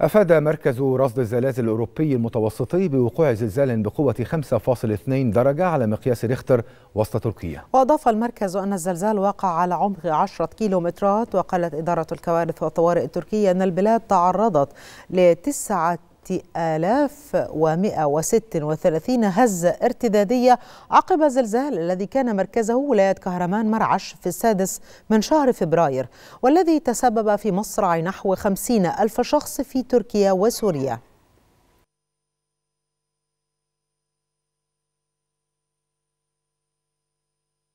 أفاد مركز رصد الزلازل الأوروبي المتوسطي بوقوع زلزال بقوة 5.2 درجة على مقياس ريختر وسط تركيا وأضاف المركز أن الزلزال وقع على عمق 10 كيلومترات وقالت إدارة الكوارث والطوارئ التركية أن البلاد تعرضت لتسعة 6136 هزة ارتدادية عقب زلزال الذي كان مركزه ولاية كهرمان مرعش في السادس من شهر فبراير والذي تسبب في مصرع نحو 50 ألف شخص في تركيا وسوريا